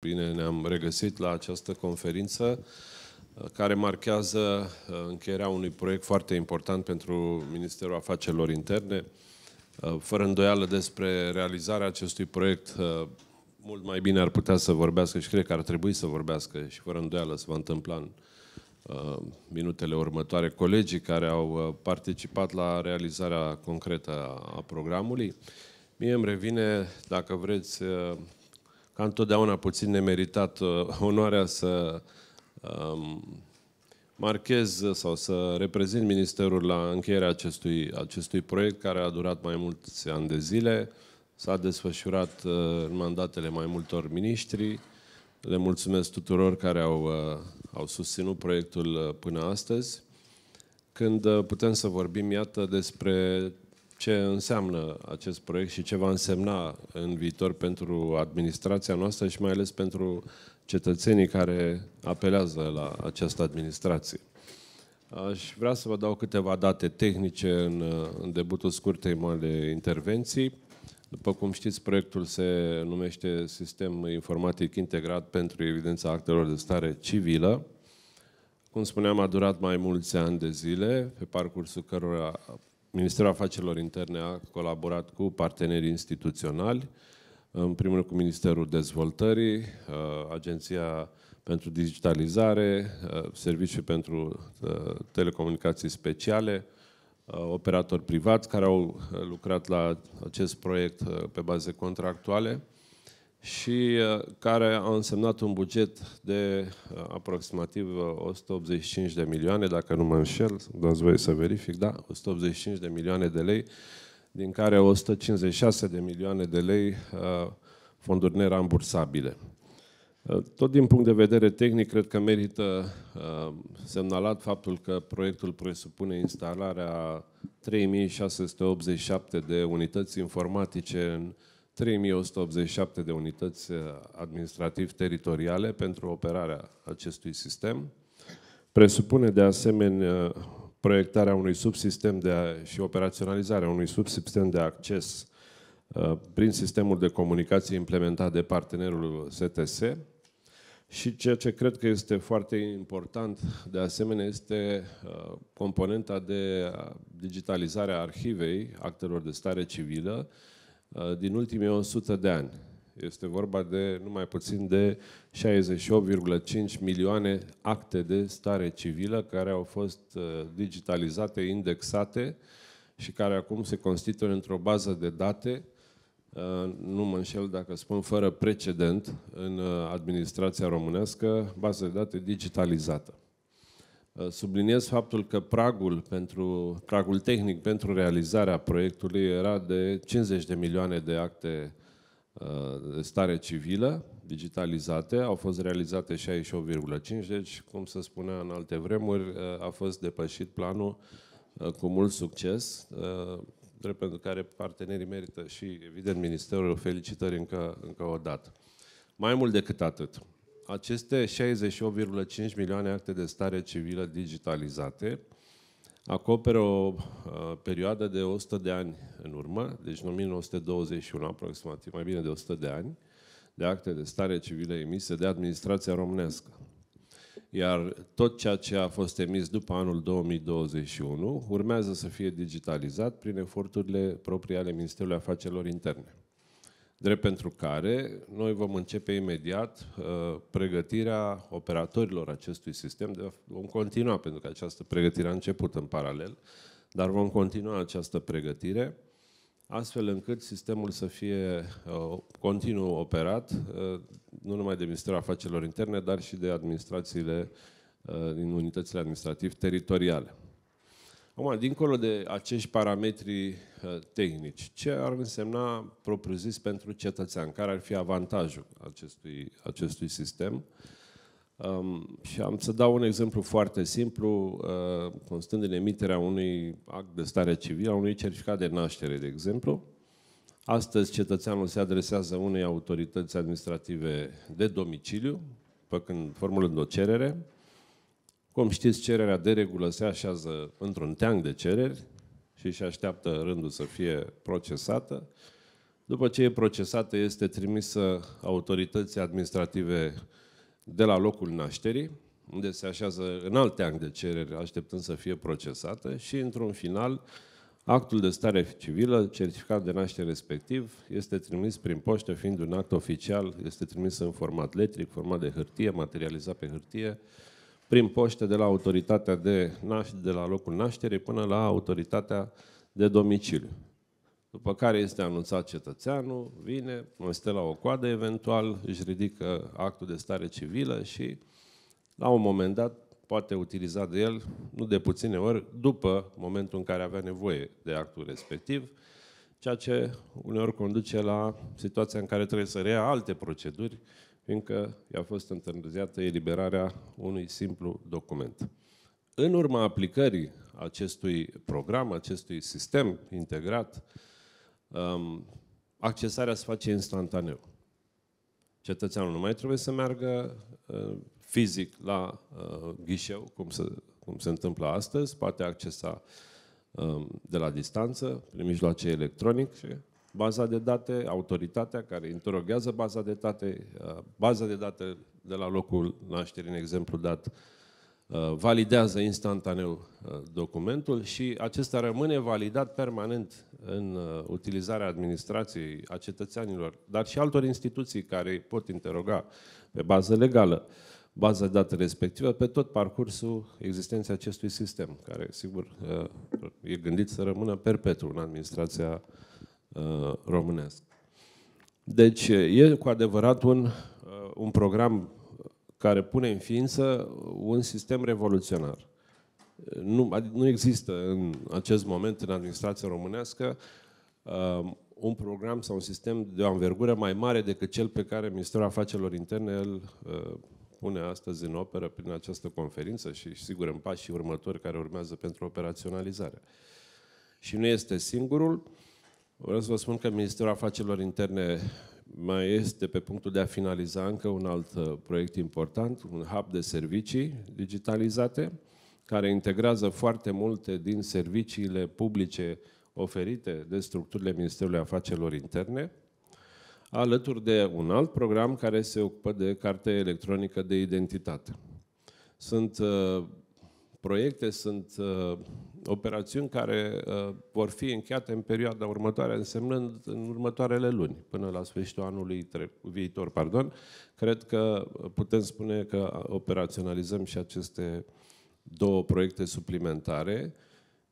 Bine ne-am regăsit la această conferință uh, care marchează uh, încheierea unui proiect foarte important pentru Ministerul Afacerilor Interne. Uh, fără îndoială despre realizarea acestui proiect, mult mai bine ar putea să vorbească și cred că ar trebui să vorbească și fără îndoială se va întâmpla în minutele următoare colegii care au participat la realizarea concretă a programului. Mie îmi revine, dacă vreți, ca întotdeauna puțin nemeritat, uh, onoarea să um, marchez sau să reprezint Ministerul la încheierea acestui, acestui proiect, care a durat mai mulți ani de zile, s-a desfășurat uh, mandatele mai multor miniștri. Le mulțumesc tuturor care au, uh, au susținut proiectul uh, până astăzi, când uh, putem să vorbim, iată, despre ce înseamnă acest proiect și ce va însemna în viitor pentru administrația noastră și mai ales pentru cetățenii care apelează la această administrație. Aș vrea să vă dau câteva date tehnice în, în debutul scurtei mele intervenții. După cum știți, proiectul se numește Sistem Informatic Integrat pentru Evidența Actelor de Stare Civilă. Cum spuneam, a durat mai mulți ani de zile, pe parcursul cărora Ministerul Afacerilor Interne a colaborat cu partenerii instituționali, în primul rând cu Ministerul Dezvoltării, uh, Agenția pentru Digitalizare, uh, Serviciul pentru uh, Telecomunicații Speciale, operatori privați care au lucrat la acest proiect pe baze contractuale și uh, care a însemnat un buget de uh, aproximativ 185 uh, de milioane, dacă nu mă înșel, dați voi să verific, da, 185 de milioane de lei, din care 156 de milioane de lei fonduri nerambursabile. Tot din punct de vedere tehnic, cred că merită semnalat faptul că proiectul presupune instalarea 3687 de unități informatice în 3187 de unități eh, administrativ-teritoriale pentru operarea acestui sistem. Presupune de asemenea proiectarea unui subsistem de a, și operaționalizarea unui subsistem de acces eh, prin sistemul de comunicație implementat de partenerul STS, și ceea ce cred că este foarte important, de asemenea, este eh, componenta de digitalizare a arhivei actelor de stare civilă, Uh, din ultimii 100 de ani. Este vorba de numai puțin de 68,5 milioane acte de stare civilă care au fost uh, digitalizate, indexate și care acum se constituie într-o bază de date, uh, nu mă înșel dacă spun fără precedent în administrația românească, bază de date digitalizată. Uh, subliniez faptul că pragul, pentru, pragul tehnic pentru realizarea proiectului era de 50 de milioane de acte uh, de stare civilă digitalizate, au fost realizate 68,5, deci, cum se spunea în alte vremuri, uh, a fost depășit planul cu mult succes, drept pentru care partenerii merită și, evident, Ministerul felicitări încă, încă o dată. Mai mult decât atât, aceste 68,5 milioane acte de stare civilă digitalizate acoperă o uh, perioadă de 100 de ani în urmă, deci în 1921 aproximativ, mai bine de 100 de ani, de acte de stare civilă emise de administrația românească. Iar tot ceea ce a fost emis după anul 2021 urmează să fie digitalizat prin eforturile proprii ale Ministerului Afacerilor Interne drept pentru care noi vom începe imediat uh, pregătirea operatorilor acestui sistem. De, vom continua, pentru că această pregătire a început în paralel, dar vom continua această pregătire astfel încât sistemul să fie uh, continuu operat, uh, nu numai de Ministerul Afacerilor Interne, dar și de administrațiile uh, din unitățile administrativ teritoriale. Acum, dincolo de acești parametri uh, tehnici, ce ar însemna propriu-zis pentru cetățean? Care ar fi avantajul acestui, acestui sistem? Um, și am să dau un exemplu foarte simplu, uh, constând în emiterea unui act de stare civilă, a unui certificat de naștere, de exemplu. Astăzi cetățeanul se adresează unei autorități administrative de domiciliu, făcând formulând o cerere, cum știți, cererea de regulă se așează într-un teanc de cereri și își așteaptă rândul să fie procesată. După ce e procesată, este trimisă autorității administrative de la locul nașterii, unde se așează în alt teanc de cereri, așteptând să fie procesată și, într-un final, actul de stare civilă, certificat de naștere respectiv, este trimis prin poștă, fiind un act oficial, este trimis în format letric, format de hârtie, materializat pe hârtie, prin poște de la autoritatea de, naș- de la locul nașterii până la autoritatea de domiciliu. După care este anunțat cetățeanul, vine, mă stă la o coadă eventual, își ridică actul de stare civilă și la un moment dat poate utiliza de el, nu de puține ori, după momentul în care avea nevoie de actul respectiv, ceea ce uneori conduce la situația în care trebuie să rea alte proceduri fiindcă i-a fost întârziată eliberarea unui simplu document. În urma aplicării acestui program, acestui sistem integrat, um, accesarea se face instantaneu. Cetățeanul nu mai trebuie să meargă uh, fizic la uh, ghișeu, cum se, cum se întâmplă astăzi, poate accesa um, de la distanță, prin mijloace electronice, baza de date, autoritatea care interoghează baza de date, uh, baza de date de la locul nașterii, în exemplu dat, uh, validează instantaneu uh, documentul și acesta rămâne validat permanent în utilizarea administrației a cetățeanilor, dar și altor instituții care pot interoga pe bază legală baza de date respectivă pe tot parcursul existenței acestui sistem, care, sigur, e gândit să rămână perpetru în administrația Uh, românesc. Deci e cu adevărat un, uh, un program care pune în ființă un sistem revoluționar. Nu, nu există în acest moment în administrația românească uh, un program sau un sistem de o anvergură mai mare decât cel pe care Ministerul Afacerilor Interne îl pune astăzi în operă prin această conferință și, sigur, în pașii următori care urmează pentru operaționalizare. Și nu este singurul. Uh, Vreau să vă spun că Ministerul Afacerilor Interne mai este pe punctul de a finaliza încă un alt uh, proiect important, un hub de servicii digitalizate, care integrează foarte multe din serviciile publice oferite de structurile Ministerului Afacerilor Interne, alături de un alt program care se ocupă de carte electronică de identitate. Sunt uh, proiecte, sunt uh, operațiuni care uh, vor fi încheiate în perioada următoare, însemnând în următoarele luni, până la sfârșitul anului viitor. Pardon. Cred că uh, putem spune că operaționalizăm și aceste două proiecte suplimentare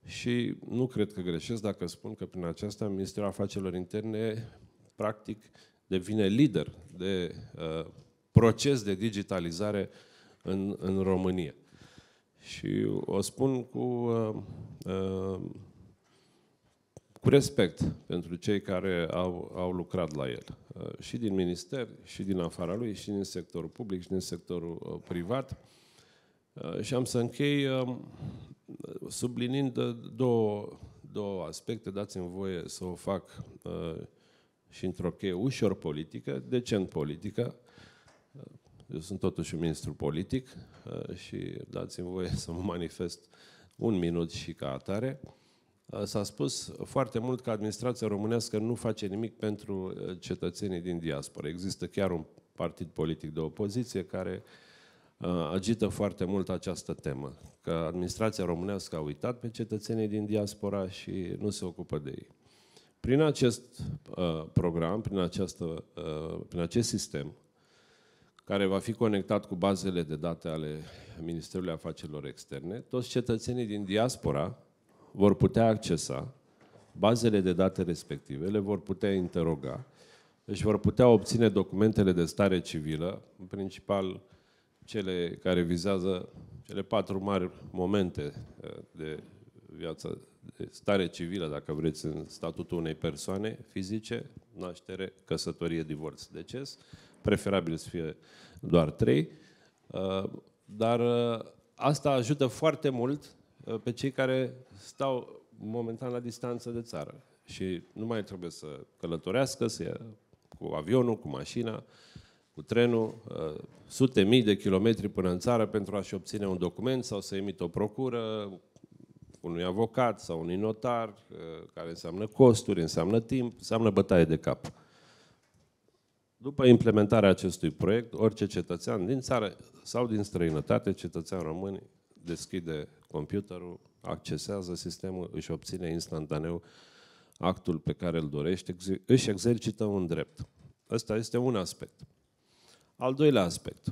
și nu cred că greșesc dacă spun că prin aceasta Ministerul Afacerilor Interne practic devine lider de uh, proces de digitalizare în, în România. Și o spun cu, uh, uh, cu respect pentru cei care au, au lucrat la el. Uh, și din minister, și din afara lui, și din sectorul public, și din sectorul uh, privat. Uh, și am să închei um, uh, sublinind două, două aspecte, dați-mi voie să o fac uh, și într-o cheie ușor politică, decent politică, eu sunt totuși un ministru politic uh, și dați-mi voie să mă manifest un minut și ca atare. Uh, s-a spus foarte mult că administrația românească nu face nimic pentru uh, cetățenii din diaspora. Există chiar un partid politic de opoziție care agită foarte mult această temă, că administrația românească a uitat pe cetățenii din diaspora și nu se ocupă de ei. Prin acest uh, program, prin, această, uh, prin acest sistem, care va fi conectat cu bazele de date ale Ministerului Afacerilor Externe, toți cetățenii din diaspora vor putea accesa bazele de date respective, le vor putea interoga, își deci vor putea obține documentele de stare civilă, în principal cele care vizează cele patru mari momente eh, de viață, de stare civilă, dacă vreți, în statutul unei persoane fizice, naștere, căsătorie, divorț, deces. Preferabil să fie doar trei. Uh, dar uh, asta ajută foarte mult uh, pe cei care stau momentan la distanță de țară și nu mai trebuie să călătorească să ia cu avionul, cu mașina, cu trenul, sute mii de kilometri până în țară pentru a-și obține un document sau să emită o procură, unui avocat sau unui notar, uh, care înseamnă costuri, înseamnă timp, înseamnă bătaie de cap. După implementarea acestui proiect, orice cetățean din țară sau din străinătate, cetățean român, deschide computerul, accesează sistemul, își obține instantaneu actul pe care îl dorește, își exercită un drept. Ăsta este un aspect. Al doilea aspect,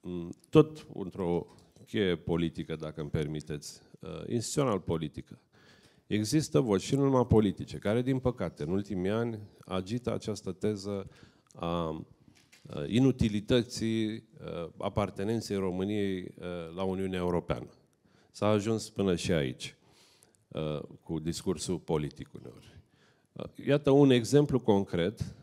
mm, tot într-o cheie politică, dacă îmi permiteți, Uh, instituțional politică. Există voci și nu numai politice, care, din păcate, în ultimii ani agită această teză a uh, inutilității uh, apartenenței României la Uniunea Europeană. S-a ajuns până și aici cu discursul politic uneori. Iată un exemplu concret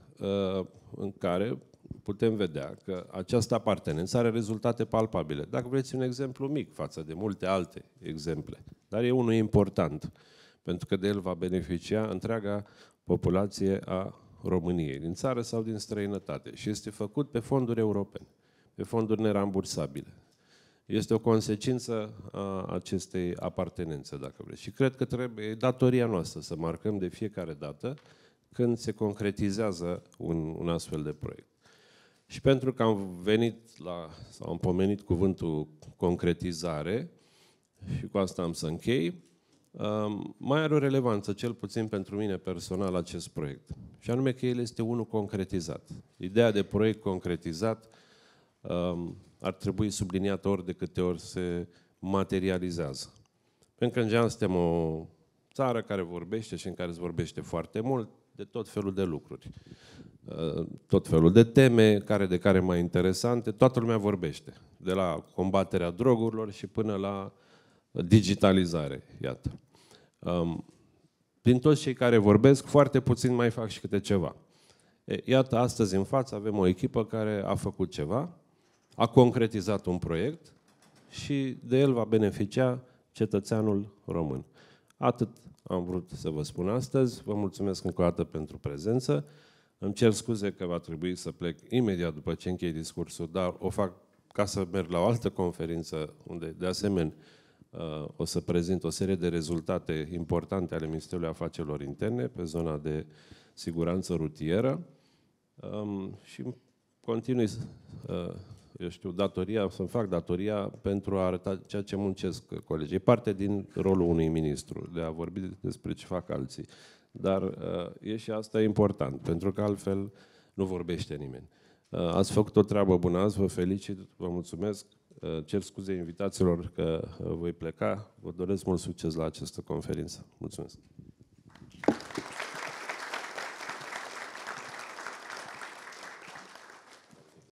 în care putem vedea că această apartenență are rezultate palpabile. Dacă vreți un exemplu mic față de multe alte exemple, dar e unul important, pentru că de el va beneficia întreaga populație a României, din țară sau din străinătate. Și este făcut pe fonduri europene, pe fonduri nerambursabile. Este o consecință a acestei apartenențe, dacă vreți. Și cred că trebuie, datoria noastră să marcăm de fiecare dată când se concretizează un, un astfel de proiect. Și pentru că am venit la, sau am pomenit cuvântul concretizare, și cu asta am să închei, um, mai are o relevanță, cel puțin pentru mine personal, acest proiect. Și anume că el este unul concretizat. Ideea de proiect concretizat um, ar trebui subliniată ori de câte ori se materializează. Pentru că, în general, suntem o țară care vorbește și în care se vorbește foarte mult de tot felul de lucruri. Eh, tot felul de teme, care de care mai interesante, toată lumea vorbește. De la combaterea drogurilor și până la digitalizare, iată. Ehm, din toți cei care vorbesc, foarte puțin mai fac și câte ceva. Iată, astăzi în față avem o echipă care a făcut ceva, a concretizat un proiect și de el va beneficia cetățeanul român. Atât am vrut să vă spun astăzi. Vă mulțumesc încă o dată pentru prezență. Îmi cer scuze că va trebui să plec imediat după ce închei discursul, dar o fac ca să merg la o altă conferință unde, de asemenea, uh, o să prezint o serie de rezultate importante ale Ministerului Afacerilor Interne pe zona de siguranță rutieră um, și continui uh, eu știu, datoria, să-mi fac datoria pentru a arăta ceea ce muncesc colegii. E parte din rolul unui ministru, de a vorbi despre ce fac alții. Dar uh, e și asta important, pentru că altfel nu vorbește nimeni. Uh, ați făcut o treabă bună azi, vă felicit, vă mulțumesc, uh, cer scuze invitațiilor că uh, voi pleca, vă doresc mult succes la această conferință. Mulțumesc!